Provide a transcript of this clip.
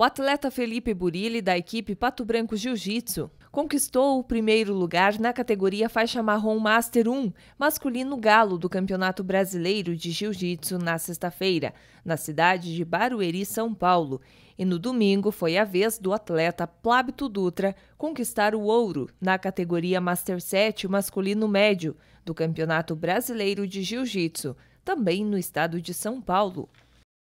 O atleta Felipe Burilli, da equipe Pato Branco Jiu-Jitsu, conquistou o primeiro lugar na categoria faixa marrom Master 1, masculino galo do Campeonato Brasileiro de Jiu-Jitsu na sexta-feira, na cidade de Barueri, São Paulo. E no domingo foi a vez do atleta Plábito Dutra conquistar o ouro na categoria Master 7 masculino médio do Campeonato Brasileiro de Jiu-Jitsu, também no estado de São Paulo.